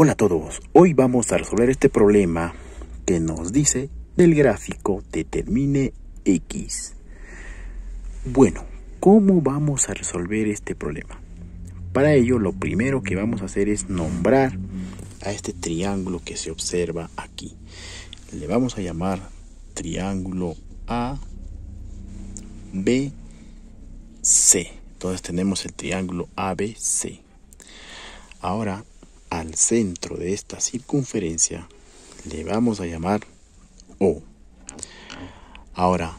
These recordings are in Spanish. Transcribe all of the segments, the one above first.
Hola a todos, hoy vamos a resolver este problema que nos dice del gráfico determine x. Bueno, ¿cómo vamos a resolver este problema? Para ello lo primero que vamos a hacer es nombrar a este triángulo que se observa aquí. Le vamos a llamar triángulo ABC. B, C. Entonces tenemos el triángulo ABC. Ahora al centro de esta circunferencia le vamos a llamar O. Ahora,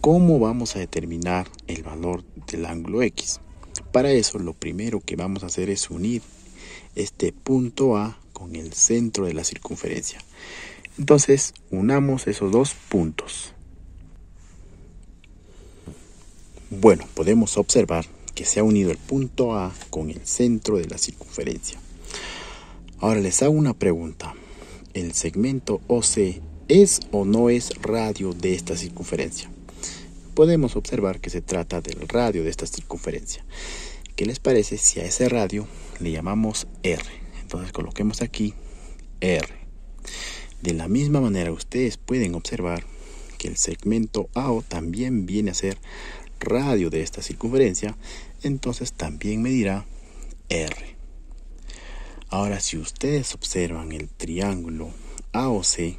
¿cómo vamos a determinar el valor del ángulo X? Para eso lo primero que vamos a hacer es unir este punto A con el centro de la circunferencia. Entonces, unamos esos dos puntos. Bueno, podemos observar que se ha unido el punto A con el centro de la circunferencia. Ahora les hago una pregunta. ¿El segmento OC es o no es radio de esta circunferencia? Podemos observar que se trata del radio de esta circunferencia. ¿Qué les parece si a ese radio le llamamos R? Entonces coloquemos aquí R. De la misma manera ustedes pueden observar que el segmento AO también viene a ser radio de esta circunferencia, entonces también me dirá R. Ahora, si ustedes observan el triángulo AOC,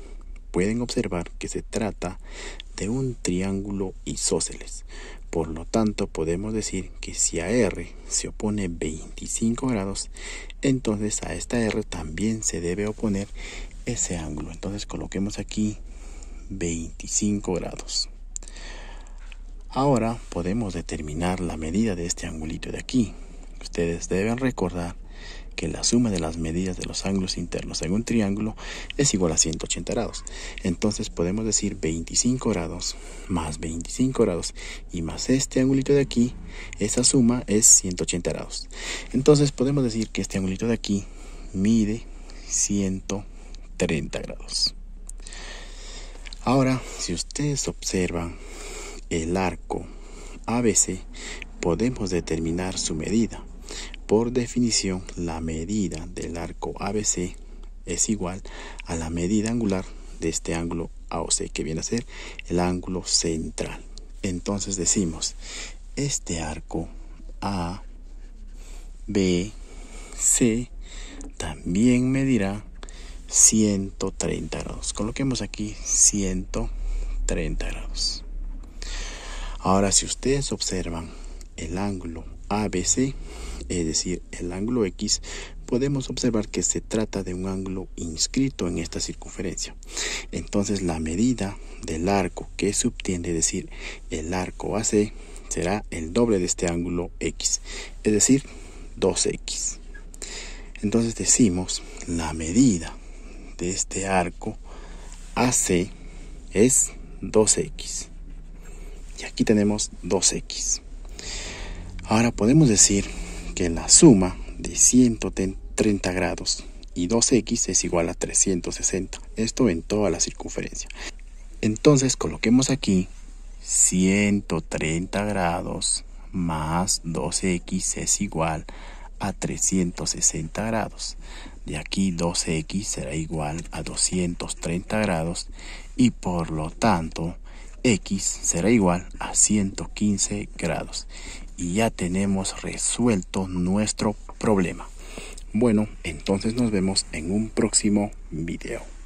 pueden observar que se trata de un triángulo isósceles. Por lo tanto, podemos decir que si a R se opone 25 grados, entonces a esta R también se debe oponer ese ángulo. Entonces coloquemos aquí 25 grados. Ahora podemos determinar la medida de este angulito de aquí. Ustedes deben recordar que la suma de las medidas de los ángulos internos en un triángulo es igual a 180 grados. Entonces podemos decir 25 grados más 25 grados y más este ángulo de aquí, esa suma es 180 grados. Entonces podemos decir que este ángulo de aquí mide 130 grados. Ahora, si ustedes observan el arco ABC, podemos determinar su medida por definición, la medida del arco ABC es igual a la medida angular de este ángulo AOC, que viene a ser el ángulo central. Entonces decimos, este arco ABC también medirá 130 grados. Coloquemos aquí 130 grados. Ahora, si ustedes observan, el ángulo ABC es decir, el ángulo X, podemos observar que se trata de un ángulo inscrito en esta circunferencia. Entonces la medida del arco que subtiende, es decir, el arco AC, será el doble de este ángulo X, es decir, 2X. Entonces decimos la medida de este arco AC es 2X. Y aquí tenemos 2X. Ahora podemos decir la suma de 130 grados y 2x es igual a 360. Esto en toda la circunferencia. Entonces coloquemos aquí 130 grados más 2x es igual a 360 grados. De aquí 2x será igual a 230 grados y por lo tanto x será igual a 115 grados y ya tenemos resuelto nuestro problema. Bueno, entonces nos vemos en un próximo video.